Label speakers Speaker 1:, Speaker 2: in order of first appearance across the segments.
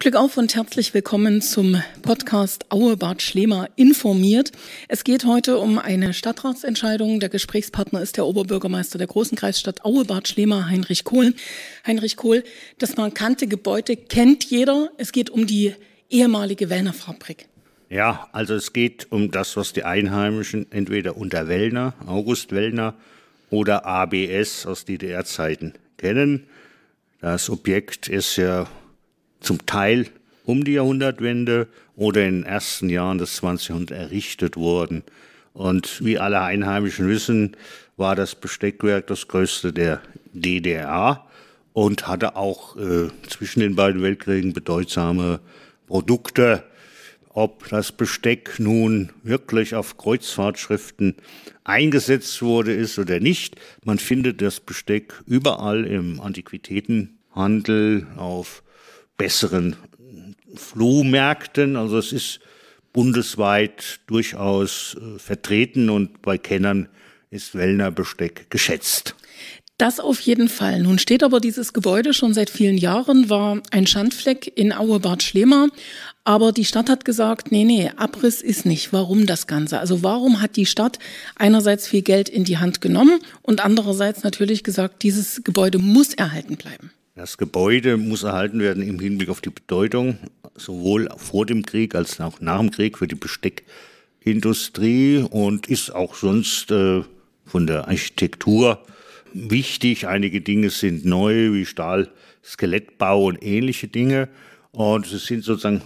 Speaker 1: Glück auf und herzlich willkommen zum Podcast Auebad Schlemer informiert. Es geht heute um eine Stadtratsentscheidung. Der Gesprächspartner ist der Oberbürgermeister der großen Kreisstadt Auebad Schlemer, Heinrich Kohl. Heinrich Kohl, das markante Gebäude kennt jeder. Es geht um die ehemalige Wellnerfabrik.
Speaker 2: Ja, also es geht um das, was die Einheimischen entweder unter Wellner, August Wellner oder ABS aus DDR-Zeiten kennen. Das Objekt ist ja zum Teil um die Jahrhundertwende oder in den ersten Jahren des 20. Jahrhunderts errichtet wurden. Und wie alle Einheimischen wissen, war das Besteckwerk das größte der DDR und hatte auch äh, zwischen den beiden Weltkriegen bedeutsame Produkte. Ob das Besteck nun wirklich auf Kreuzfahrtschriften eingesetzt wurde ist oder nicht, man findet das Besteck überall im Antiquitätenhandel, auf besseren Flohmärkten. Also es ist bundesweit durchaus äh, vertreten und bei Kennern ist Wellner Besteck geschätzt.
Speaker 1: Das auf jeden Fall. Nun steht aber dieses Gebäude schon seit vielen Jahren, war ein Schandfleck in Auebad Schlema. Aber die Stadt hat gesagt, nee, nee, Abriss ist nicht. Warum das Ganze? Also warum hat die Stadt einerseits viel Geld in die Hand genommen und andererseits natürlich gesagt, dieses Gebäude muss erhalten bleiben?
Speaker 2: Das Gebäude muss erhalten werden im Hinblick auf die Bedeutung, sowohl vor dem Krieg als auch nach dem Krieg für die Besteckindustrie und ist auch sonst äh, von der Architektur wichtig. Einige Dinge sind neu, wie Stahl, Skelettbau und ähnliche Dinge. Und sie sind sozusagen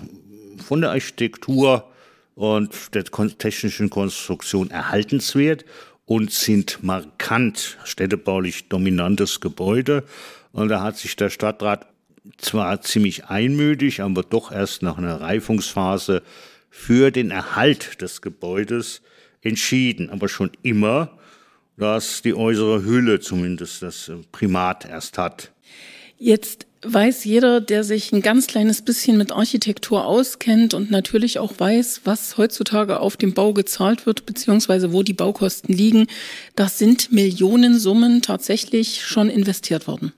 Speaker 2: von der Architektur und der technischen Konstruktion erhaltenswert und sind markant städtebaulich dominantes Gebäude und da hat sich der Stadtrat zwar ziemlich einmütig, aber doch erst nach einer Reifungsphase für den Erhalt des Gebäudes entschieden. Aber schon immer, dass die äußere Hülle zumindest das Primat erst hat.
Speaker 1: Jetzt weiß jeder, der sich ein ganz kleines bisschen mit Architektur auskennt und natürlich auch weiß, was heutzutage auf dem Bau gezahlt wird, beziehungsweise wo die Baukosten liegen, das sind Millionensummen tatsächlich schon investiert worden.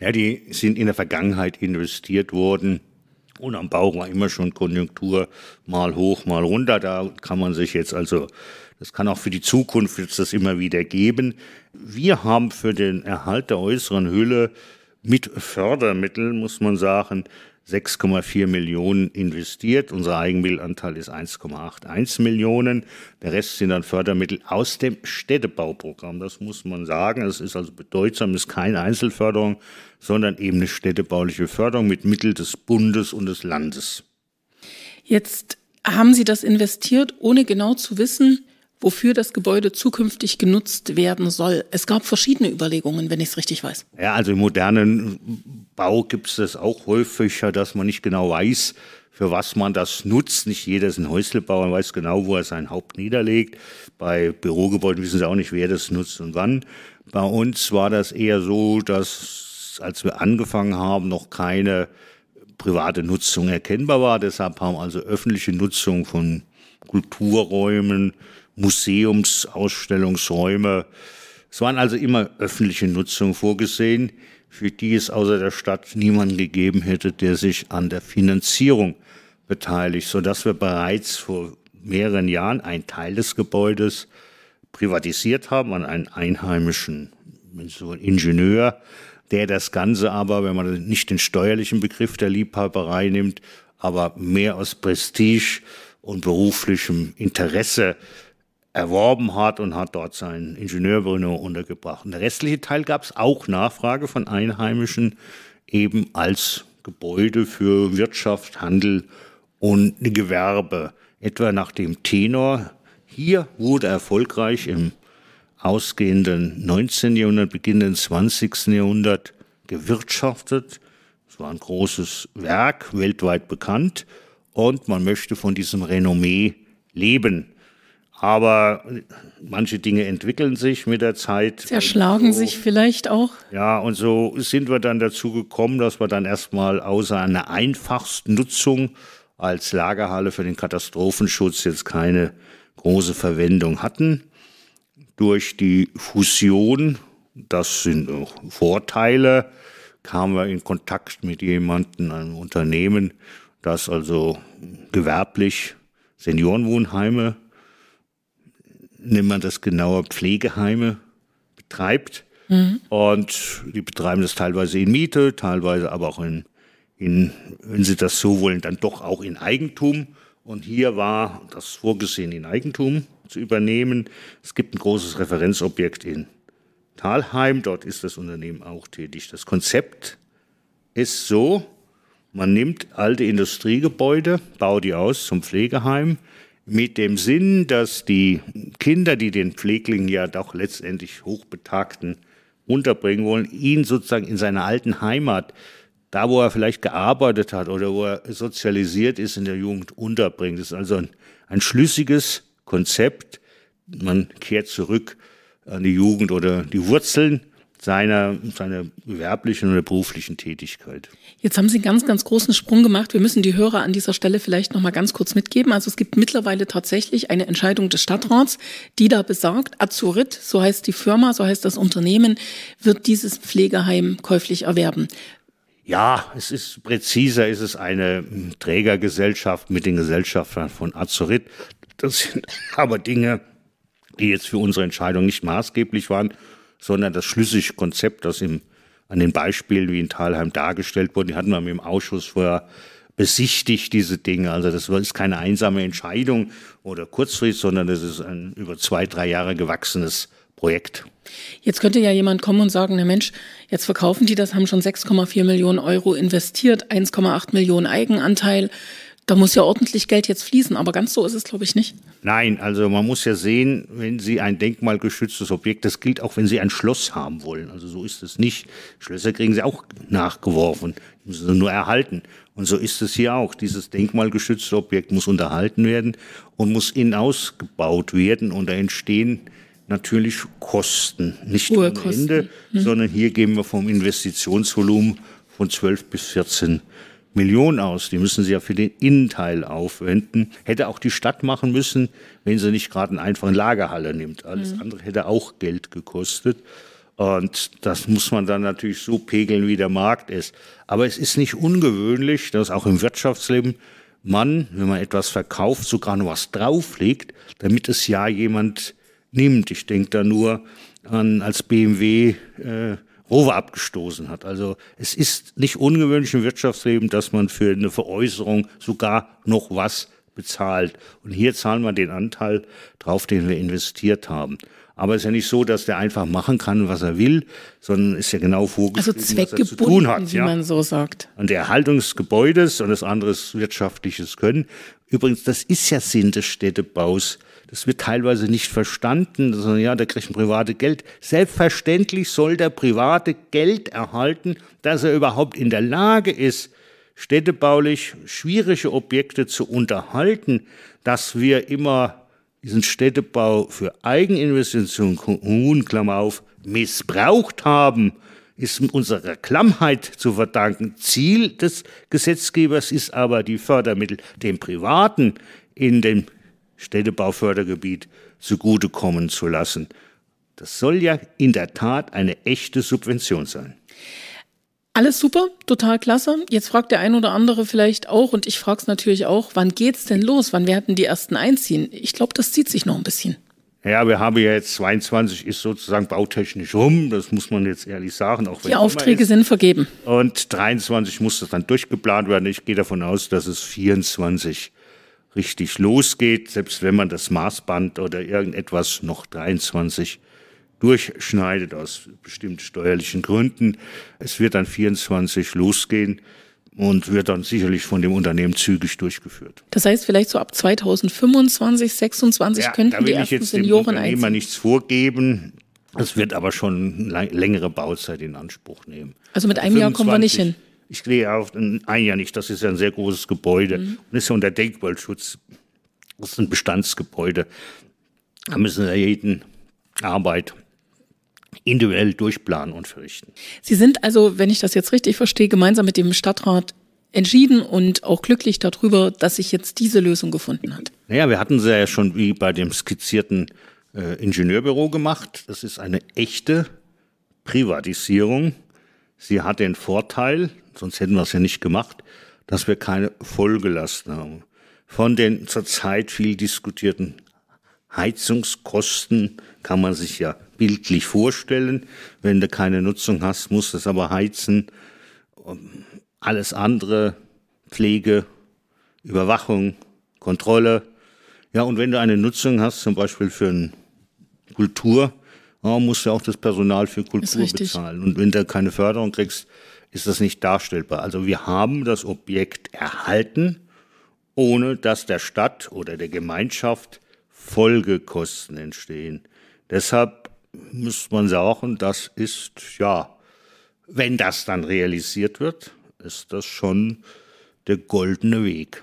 Speaker 2: Ja, die sind in der Vergangenheit investiert worden. Und am Bauch war immer schon Konjunktur mal hoch, mal runter. Da kann man sich jetzt also, das kann auch für die Zukunft jetzt das immer wieder geben. Wir haben für den Erhalt der äußeren Hülle mit Fördermitteln, muss man sagen, 6,4 Millionen investiert. Unser Eigenmittelanteil ist 1,81 Millionen. Der Rest sind dann Fördermittel aus dem Städtebauprogramm. Das muss man sagen. Es ist also bedeutsam, es ist keine Einzelförderung, sondern eben eine städtebauliche Förderung mit Mitteln des Bundes und des Landes.
Speaker 1: Jetzt haben Sie das investiert, ohne genau zu wissen, wofür das Gebäude zukünftig genutzt werden soll. Es gab verschiedene Überlegungen, wenn ich es richtig weiß.
Speaker 2: Ja, also im modernen Bau gibt es das auch häufiger, dass man nicht genau weiß, für was man das nutzt. Nicht jeder ist ein Häuslebauer, weiß genau, wo er sein Haupt niederlegt. Bei Bürogebäuden wissen sie auch nicht, wer das nutzt und wann. Bei uns war das eher so, dass als wir angefangen haben, noch keine private Nutzung erkennbar war. Deshalb haben also öffentliche Nutzung von Kulturräumen Museumsausstellungsräume. Es waren also immer öffentliche Nutzungen vorgesehen, für die es außer der Stadt niemanden gegeben hätte, der sich an der Finanzierung beteiligt, sodass wir bereits vor mehreren Jahren einen Teil des Gebäudes privatisiert haben an einen einheimischen so einen Ingenieur, der das Ganze aber, wenn man nicht den steuerlichen Begriff der Liebhaberei nimmt, aber mehr aus Prestige und beruflichem Interesse erworben hat und hat dort sein Ingenieurbüro untergebracht. Und der restliche Teil gab es auch Nachfrage von Einheimischen eben als Gebäude für Wirtschaft, Handel und Gewerbe. Etwa nach dem Tenor, hier wurde erfolgreich im ausgehenden 19. Jahrhundert, beginnenden 20. Jahrhundert gewirtschaftet. Es war ein großes Werk, weltweit bekannt und man möchte von diesem Renommee leben. Aber manche Dinge entwickeln sich mit der Zeit. Zerschlagen
Speaker 1: so. sich vielleicht auch.
Speaker 2: Ja, und so sind wir dann dazu gekommen, dass wir dann erstmal außer einer einfachsten Nutzung als Lagerhalle für den Katastrophenschutz jetzt keine große Verwendung hatten. Durch die Fusion, das sind auch Vorteile, kamen wir in Kontakt mit jemandem, einem Unternehmen, das also gewerblich Seniorenwohnheime nennt man das genauer, Pflegeheime betreibt. Mhm. Und die betreiben das teilweise in Miete, teilweise aber auch in, in, wenn sie das so wollen, dann doch auch in Eigentum. Und hier war das vorgesehen, in Eigentum zu übernehmen. Es gibt ein großes Referenzobjekt in Talheim, dort ist das Unternehmen auch tätig. Das Konzept ist so, man nimmt alte Industriegebäude, baut die aus zum Pflegeheim, mit dem Sinn, dass die Kinder, die den Pflegling ja doch letztendlich hochbetagten unterbringen wollen, ihn sozusagen in seiner alten Heimat, da wo er vielleicht gearbeitet hat oder wo er sozialisiert ist in der Jugend, unterbringen. Das ist also ein, ein schlüssiges Konzept. Man kehrt zurück an die Jugend oder die Wurzeln seiner, seiner gewerblichen oder beruflichen Tätigkeit.
Speaker 1: Jetzt haben Sie einen ganz, ganz großen Sprung gemacht. Wir müssen die Hörer an dieser Stelle vielleicht noch mal ganz kurz mitgeben. Also es gibt mittlerweile tatsächlich eine Entscheidung des Stadtrats, die da besagt, Azurit, so heißt die Firma, so heißt das Unternehmen, wird dieses Pflegeheim käuflich erwerben.
Speaker 2: Ja, es ist präziser, es ist eine Trägergesellschaft mit den Gesellschaftern von Azurit. Das sind aber Dinge, die jetzt für unsere Entscheidung nicht maßgeblich waren, sondern das schlüssige Konzept, das im, an den Beispielen wie in Thalheim dargestellt wurde, die hatten wir im Ausschuss vorher besichtigt, diese Dinge. Also das ist keine einsame Entscheidung oder kurzfristig, sondern das ist ein über zwei, drei Jahre gewachsenes Projekt.
Speaker 1: Jetzt könnte ja jemand kommen und sagen, na Mensch, jetzt verkaufen die das, haben schon 6,4 Millionen Euro investiert, 1,8 Millionen Eigenanteil. Da muss ja ordentlich Geld jetzt fließen, aber ganz so ist es, glaube ich, nicht.
Speaker 2: Nein, also man muss ja sehen, wenn Sie ein denkmalgeschütztes Objekt, das gilt auch, wenn Sie ein Schloss haben wollen. Also so ist es nicht. Schlösser kriegen Sie auch nachgeworfen, müssen Sie nur erhalten. Und so ist es hier auch. Dieses denkmalgeschützte Objekt muss unterhalten werden und muss innen ausgebaut werden. Und da entstehen natürlich Kosten. Nicht nur ohne Kosten. Ende, mhm. sondern hier gehen wir vom Investitionsvolumen von 12 bis 14 Prozent. Millionen aus. Die müssen sie ja für den Innenteil aufwenden. Hätte auch die Stadt machen müssen, wenn sie nicht gerade einen einfachen Lagerhalle nimmt. Alles mhm. andere hätte auch Geld gekostet. Und das muss man dann natürlich so pegeln, wie der Markt ist. Aber es ist nicht ungewöhnlich, dass auch im Wirtschaftsleben man, wenn man etwas verkauft, sogar noch was drauflegt, damit es ja jemand nimmt. Ich denke da nur an, als BMW äh, Rohwe abgestoßen hat. Also es ist nicht ungewöhnlich im Wirtschaftsleben, dass man für eine Veräußerung sogar noch was bezahlt. Und hier zahlen wir den Anteil drauf, den wir investiert haben. Aber es ist ja nicht so, dass der einfach machen kann, was er will, sondern ist ja genau vorgeschrieben, also was er zu tun hat. Wie ja. man
Speaker 1: so sagt.
Speaker 2: Und der Erhaltung des Gebäudes und das andere wirtschaftliches Können. Übrigens, das ist ja Sinn des Städtebaus. Das wird teilweise nicht verstanden, sondern ja, der kriegt ein private Geld. Selbstverständlich soll der private Geld erhalten, dass er überhaupt in der Lage ist, städtebaulich schwierige Objekte zu unterhalten, dass wir immer diesen Städtebau für Eigeninvestitionen, Kommunen, Klammer auf, missbraucht haben, ist unserer Klammheit zu verdanken. Ziel des Gesetzgebers ist aber, die Fördermittel dem Privaten in dem Städtebaufördergebiet zugutekommen zu lassen. Das soll ja in der Tat eine echte Subvention sein.
Speaker 1: Alles super, total klasse. Jetzt fragt der ein oder andere vielleicht auch, und ich frage es natürlich auch, wann geht's denn los? Wann werden die ersten einziehen? Ich glaube, das zieht sich noch ein bisschen.
Speaker 2: Ja, wir haben ja jetzt 22 ist sozusagen bautechnisch rum, das muss man jetzt ehrlich sagen. Auch wenn die Aufträge sind vergeben. Und 23 muss das dann durchgeplant werden. Ich gehe davon aus, dass es 24 richtig losgeht, selbst wenn man das Maßband oder irgendetwas noch 23 durchschneidet aus bestimmten steuerlichen Gründen. Es wird dann 24 losgehen und wird dann sicherlich von dem Unternehmen zügig durchgeführt.
Speaker 1: Das heißt, vielleicht so ab 2025, 26 ja, könnten die ersten Senioren einziehen. Da will ich jetzt dem
Speaker 2: nichts vorgeben. Das wird aber schon längere Bauzeit in Anspruch nehmen.
Speaker 1: Also mit also einem 25, Jahr kommen wir nicht hin.
Speaker 2: Ich gehe auf ein Jahr nicht. Das ist ja ein sehr großes Gebäude mhm. und ist ja unter Denkmalschutz. Das ist ein Bestandsgebäude. Da müssen wir jeden Arbeit individuell durchplanen und
Speaker 1: verrichten. Sie sind also, wenn ich das jetzt richtig verstehe, gemeinsam mit dem Stadtrat entschieden und auch glücklich darüber, dass sich jetzt diese Lösung gefunden hat.
Speaker 2: Naja, wir hatten sie ja schon wie bei dem skizzierten äh, Ingenieurbüro gemacht. Das ist eine echte Privatisierung. Sie hat den Vorteil, sonst hätten wir es ja nicht gemacht, dass wir keine Folgelasten haben. Von den zurzeit viel diskutierten Heizungskosten kann man sich ja bildlich vorstellen. Wenn du keine Nutzung hast, musst du es aber heizen. Alles andere, Pflege, Überwachung, Kontrolle. Ja, und wenn du eine Nutzung hast, zum Beispiel für eine Kultur, ja, musst du auch das Personal für Kultur bezahlen. Und wenn du keine Förderung kriegst, ist das nicht darstellbar. Also wir haben das Objekt erhalten, ohne dass der Stadt oder der Gemeinschaft Folgekosten entstehen. Deshalb muss man sagen, das ist ja, wenn das dann realisiert wird, ist das schon der goldene Weg.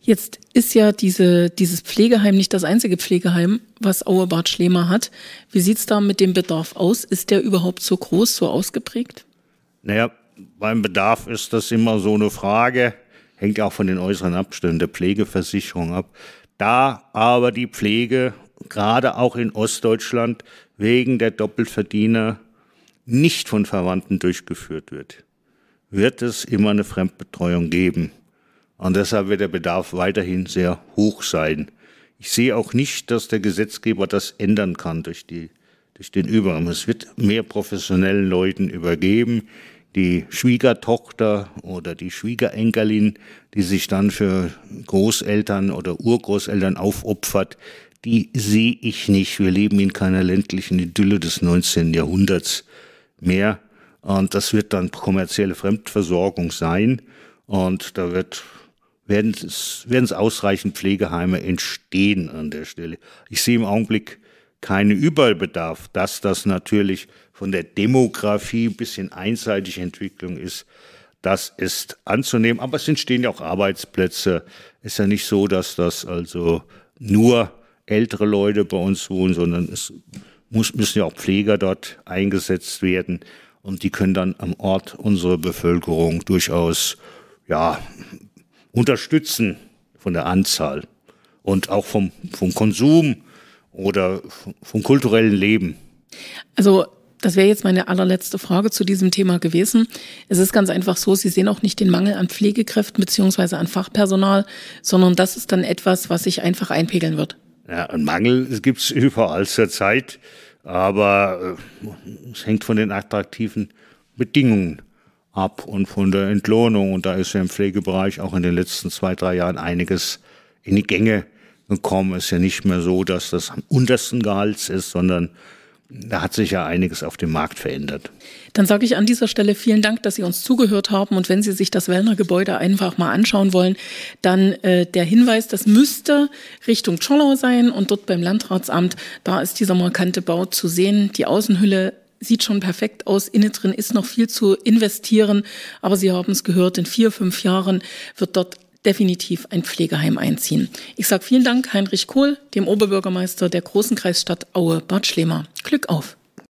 Speaker 1: Jetzt ist ja diese, dieses Pflegeheim nicht das einzige Pflegeheim, was Auerbad Schlemer hat. Wie sieht es da mit dem Bedarf aus? Ist der überhaupt so groß, so ausgeprägt?
Speaker 2: Naja, beim Bedarf ist das immer so eine Frage. Hängt auch von den äußeren Abständen der Pflegeversicherung ab. Da aber die Pflege, gerade auch in Ostdeutschland, wegen der Doppelverdiener nicht von Verwandten durchgeführt wird, wird es immer eine Fremdbetreuung geben. Und deshalb wird der Bedarf weiterhin sehr hoch sein. Ich sehe auch nicht, dass der Gesetzgeber das ändern kann durch, die, durch den Übergang. Es wird mehr professionellen Leuten übergeben, die Schwiegertochter oder die Schwiegerenkelin, die sich dann für Großeltern oder Urgroßeltern aufopfert, die sehe ich nicht. Wir leben in keiner ländlichen Idylle des 19. Jahrhunderts mehr. Und das wird dann kommerzielle Fremdversorgung sein. Und da wird, werden es, werden es ausreichend Pflegeheime entstehen an der Stelle. Ich sehe im Augenblick keinen Überbedarf, dass das natürlich von der Demografie ein bisschen einseitige Entwicklung ist. Das ist anzunehmen, aber es entstehen ja auch Arbeitsplätze. Ist ja nicht so, dass das also nur ältere Leute bei uns wohnen, sondern es muss, müssen ja auch Pfleger dort eingesetzt werden und die können dann am Ort unsere Bevölkerung durchaus ja, unterstützen von der Anzahl und auch vom, vom Konsum oder vom kulturellen Leben?
Speaker 1: Also das wäre jetzt meine allerletzte Frage zu diesem Thema gewesen. Es ist ganz einfach so, Sie sehen auch nicht den Mangel an Pflegekräften beziehungsweise an Fachpersonal, sondern das ist dann etwas, was sich einfach einpegeln wird.
Speaker 2: Ja, einen Mangel gibt es überall Zeit, aber äh, es hängt von den attraktiven Bedingungen ab und von der Entlohnung. Und da ist ja im Pflegebereich auch in den letzten zwei, drei Jahren einiges in die Gänge gekommen. ist ja nicht mehr so, dass das am untersten Gehalts ist, sondern da hat sich ja einiges auf dem Markt verändert.
Speaker 1: Dann sage ich an dieser Stelle vielen Dank, dass Sie uns zugehört haben. Und wenn Sie sich das Wellner Gebäude einfach mal anschauen wollen, dann äh, der Hinweis, das müsste Richtung Zschollau sein und dort beim Landratsamt, da ist dieser markante Bau zu sehen. Die Außenhülle sieht schon perfekt aus. Innen drin ist noch viel zu investieren. Aber Sie haben es gehört, in vier, fünf Jahren wird dort definitiv ein Pflegeheim einziehen. Ich sage vielen Dank Heinrich Kohl, dem Oberbürgermeister der großen Kreisstadt Aue-Bad Schlemer. Glück auf!